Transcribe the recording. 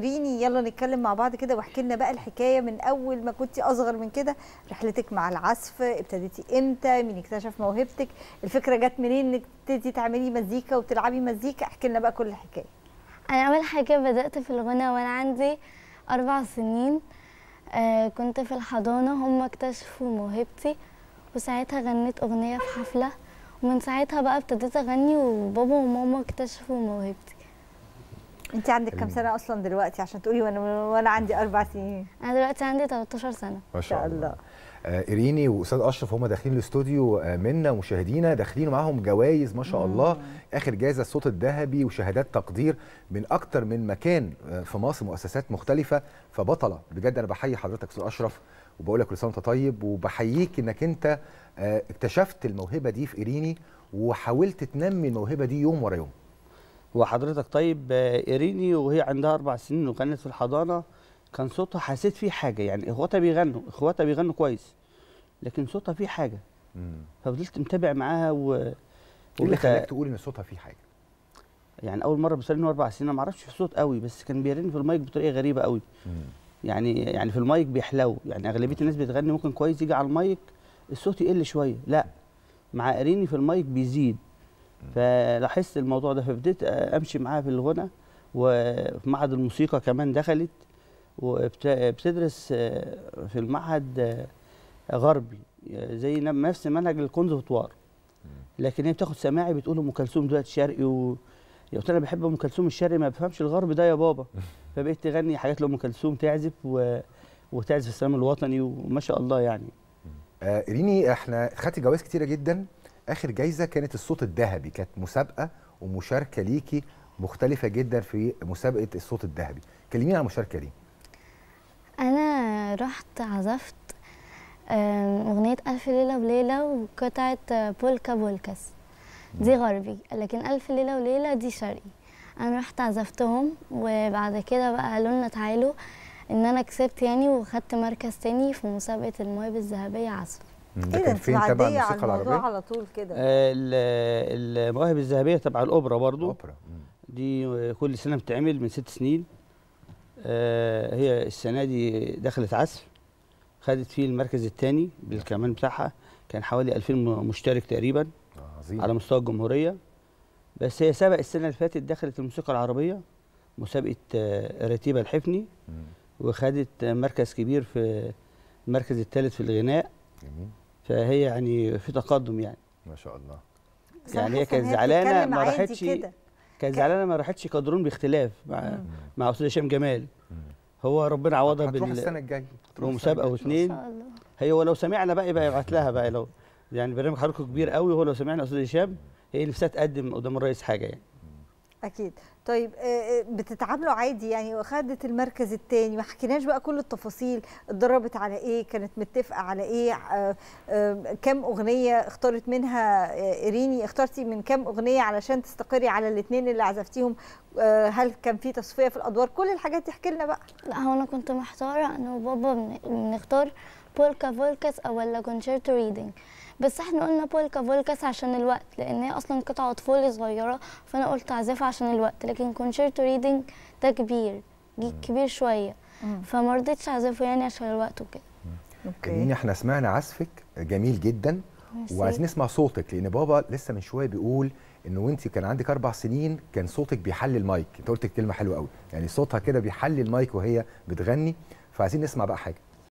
ريني يلا نتكلم مع بعض كده واحكي لنا بقى الحكايه من اول ما كنت اصغر من كده رحلتك مع العزف ابتديتي امتى مين اكتشف موهبتك الفكره جت منين انك تبتدي تعملي مزيكا وتلعبي مزيكا احكي لنا بقى كل الحكايه انا اول حاجه بدات في الغنى وانا عندي اربع سنين آه كنت في الحضانه هم اكتشفوا موهبتي وساعتها غنيت اغنيه في حفله ومن ساعتها بقى ابتديت اغني وبابا وماما اكتشفوا موهبتي انت عندك كم سنه اصلا دلوقتي عشان تقولي وانا وانا عندي اربع سنين انا دلوقتي عندي 13 سنه ما شاء الله إريني آه، وأستاذ أشرف هما داخلين الاستوديو آه، منا مشاهدينا داخلين معهم جوائز ما شاء الله آخر جائزة الصوت الذهبي وشهادات تقدير من أكتر من مكان آه، في مصر مؤسسات مختلفة فبطلة بجد أنا بحيي حضرتك أستاذ أشرف وبقول لك كل سنة وأنت طيب وبحييك إنك أنت اكتشفت الموهبة دي في إريني وحاولت تنمي الموهبة دي يوم ورا يوم وحضرتك طيب آه، إيريني وهي عندها أربع سنين وغنت في الحضانة كان صوتها حسيت فيه حاجة يعني إخواتها بيغنوا إخواتها بيغنوا كويس لكن صوتها فيه حاجة ففضلت متابع معاها و إيه اللي خلاك تقول إن صوتها فيه حاجة؟ يعني أول مرة بسألني أربع سنين ما أعرفش صوت قوي بس كان بيرن في المايك بطريقة غريبة قوي يعني يعني في المايك بيحلو يعني أغلبية الناس بتغني ممكن كويس يجي على المايك الصوت يقل شوية لا مع إيريني في المايك بيزيد فلاحظت الموضوع ده فبديت امشي معاها في الغنى وفي معهد الموسيقى كمان دخلت وبتدرس في المعهد غربي زي نفس منهج الكونسرفتوار لكن هي بتاخد سماعي بتقول ام كلثوم دلوقتي شرقي و قلت انا بحب ام كلثوم الشرقي ما بفهمش الغرب ده يا بابا فبقيت تغني حاجات لام كلثوم تعزف و... وتعزف السلام الوطني وما شاء الله يعني آه ريني احنا خدتي جوائز كتيره جدا اخر جايزه كانت الصوت الذهبي كانت مسابقه ومشاركه ليكي مختلفه جدا في مسابقه الصوت الذهبي كلمينا عن المشاركه دي انا رحت عزفت اغنيه الف ليله وليله وقطعه آه، بولكا بولكاس دي غربي لكن الف ليله وليله دي شرقي انا رحت عزفتهم وبعد كده بقى قالوا لنا تعالوا ان انا كسبت يعني وخدت مركز تاني في مسابقه المواهب الذهبيه عزف إيه ده كان فين تبع الموسيقى العربيه على طول كده آه المواهب الذهبيه تبع الاوبرا برضو الاوبرا دي كل سنه بتعمل من ست سنين آه هي السنه دي دخلت عزف خدت فيه المركز الثاني بالكمان بتاعها كان حوالي 2000 مشترك تقريبا آه، عظيم. على مستوى الجمهوريه بس هي سبق السنه اللي فاتت دخلت الموسيقى العربيه مسابقه آه، رتيبه الحفني وخدت مركز كبير في المركز الثالث في الغناء جميل. فهي يعني في تقدم يعني ما شاء الله يعني هي كانت زعلانه ما راحتش كانت زعلانه ما راحتش كادرون باختلاف مع مع استاذ هشام جمال هو ربنا عوضها بال السنه الجايه مسابقه واثنين هي ولو سمعنا بقى يبقى يبعت لها بقى لو يعني برنامج حضرتك كبير قوي هو لو سمعنا استاذ هشام هي نفسها تقدم قدام الرئيس حاجه يعني اكيد طيب آه، آه، بتتعاملوا عادي يعني واخدت المركز الثاني ما حكيناش بقى كل التفاصيل اتدربت على ايه كانت متفقه على ايه آه، كم اغنيه اختارت منها ريني اخترتي من كم اغنيه علشان تستقري على الاثنين اللي عزفتيهم آه، هل كان في تصفيه في الادوار كل الحاجات تحكي لنا بقى لا هو انا كنت محتاره انا وبابا بنختار بولكا فولكس او ولا كونشيرتو ريدنج بس احنا قلنا بولكا فولكس عشان الوقت لان هي اصلا قطعه اطفال صغيره فانا قلت اعزفها عشان الوقت لكن كونشيرتو ريدنج ده كبير جيك كبير شويه فما رضيتش اعزفه يعني عشان الوقت وكده اوكي احنا سمعنا عزفك جميل جدا وعايزين نسمع صوتك لان بابا لسه من شويه بيقول انه وانت كان عندك اربع سنين كان صوتك بيحل المايك انت قلت كلمه حلوه قوي يعني صوتها كده بيحل المايك وهي بتغني فعايزين نسمع بقى حاجه